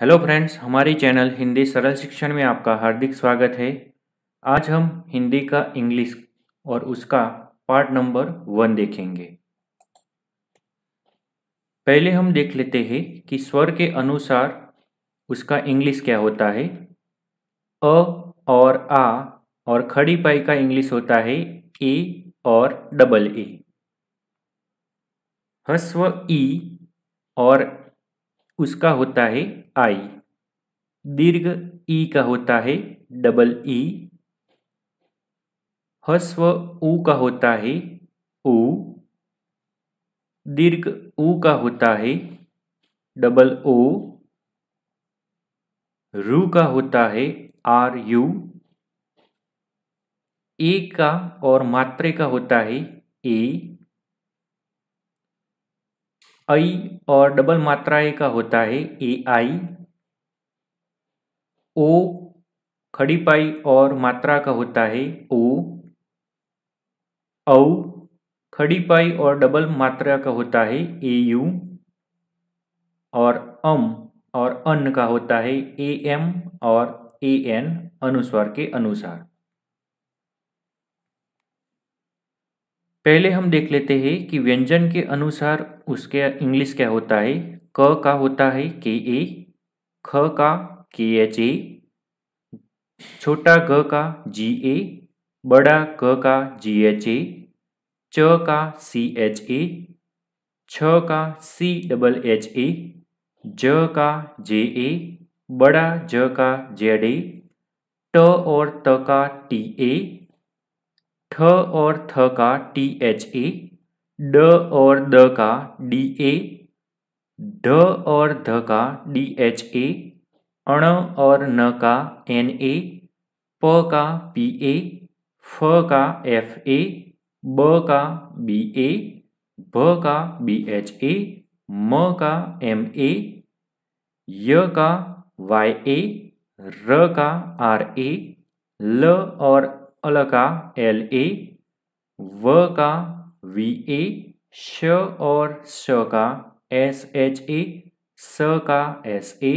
hello friends हमारे channel Hindi सरल शिक्षण में आपका हार्दिक स्वागत है आज हम हिंदी का इंग्लिश और उसका पार्ट नंबर वन देखेंगे पहले हम देख लेते हैं कि स्वर के अनुसार उसका इंग्लिश क्या होता है अ और आ और खड़ी पाई का इंग्लिश होता है ए और डबल ए हस्व ई और उसका होता है आई दीर्घ ई e का होता है डबल ई हस्व ऊ का होता है उ दीर्घ ऊ का होता है डबल ओ रू का होता है आर यू ए का और मात्रे का होता है ए आई और डबल मात्राएं का होता है ए आई ओ खड़ी पाई और मात्रा का होता है ओ औ खड़ी पाई और डबल मात्रा का होता है ए यू और अम और अन्न का होता है ए एम और ए एन अनुस्वर के अनुसार पहले हम देख लेते हैं कि व्यंजन के अनुसार उसके इंग्लिश क्या होता है क का होता है के ए ख का के एच ए छोटा ग का जी ए बड़ा क का जी एच ए च का सी एच ए छ का सी डबल एच ए ज का जे ए बड़ा ज का जेड ए ट और त का टी ए थ और थ का टी एच ए ड और द का डी ए ढ और ध का डी एच ए अण और न का एन ए प का पी ए फ का एफ ए ब का बी ए भ का बी एच ए म का एम ए य का वाई ए र का आर ए ल और अल का एल ए व का वी ए श और श का एस एच ए स का एस ए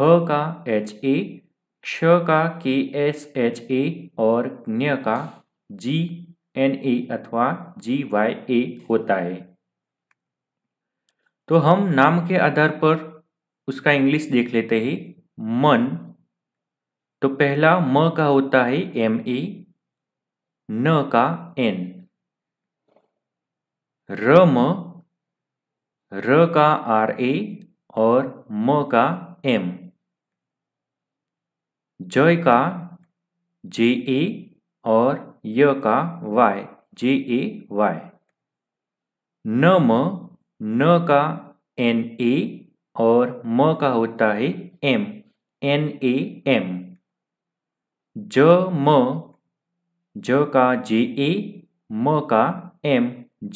ह का एच ए क्ष का के एस एच ए और ज्ञ का जी एन ए अथवा जी वाई ए होता है तो हम नाम के आधार पर उसका इंग्लिश देख लेते हैं मन तो पहला म का होता है एम ए न का एन र म र का आर ए और म का एम जय का जे ए और य का वाय जे ए वाय न म न का एन ए और म का होता है एम एन ए एम ज म ज का जे ए म का एम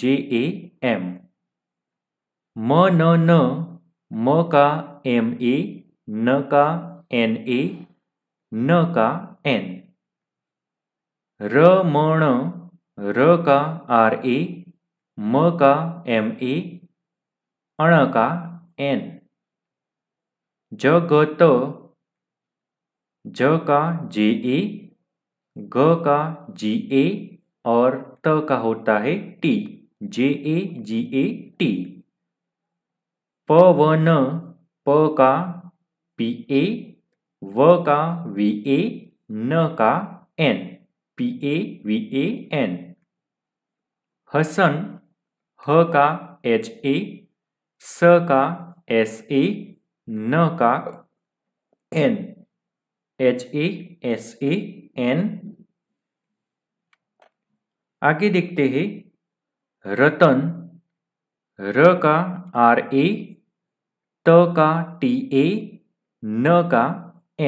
जे ए एम म न न म का एम ए न का एन ए न का एन र म ण र का आर ए म का एम ए अण का एन ज ग त ज का जे ए ग का जी ए और त का होता है T J A ji A T प व न प का पी ए व का वी ए न का N P A V A N Hasan ह का एच ए स का एस ए न का N H A S A N आगे देखते हैं रतन र का आर ए त का टी ए न का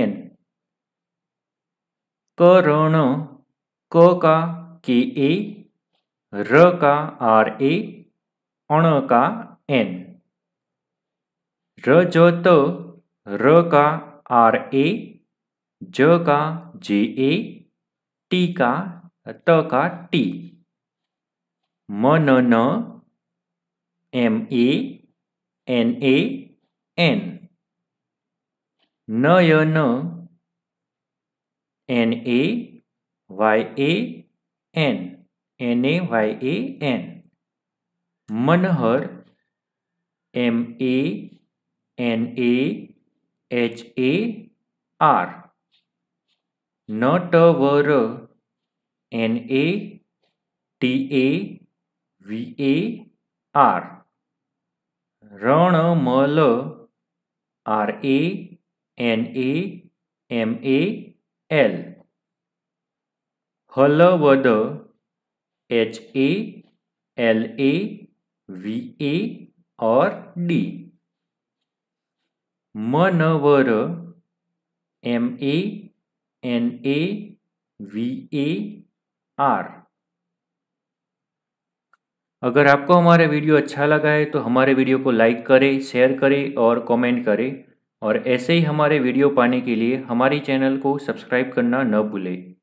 एन करण क का के ए र का आर ए अण का एन रजत र का आर ए ज का जे ए टी का त का टी म न न M A N A N न य न N A Y A N N A Y A N Manhar M A N A H A R ન ટ વ ર N A T A V A R રણ મ લ R A N A M A L Halvad H A L A V A or D Manvar M A N A V A R अगर आपको हमारा वीडियो अच्छा लगा है तो हमारे वीडियो को लाइक करें शेयर करें और कमेंट करें और ऐसे ही हमारे वीडियो पाने के लिए हमारे चैनल को सब्सक्राइब करना न भूलें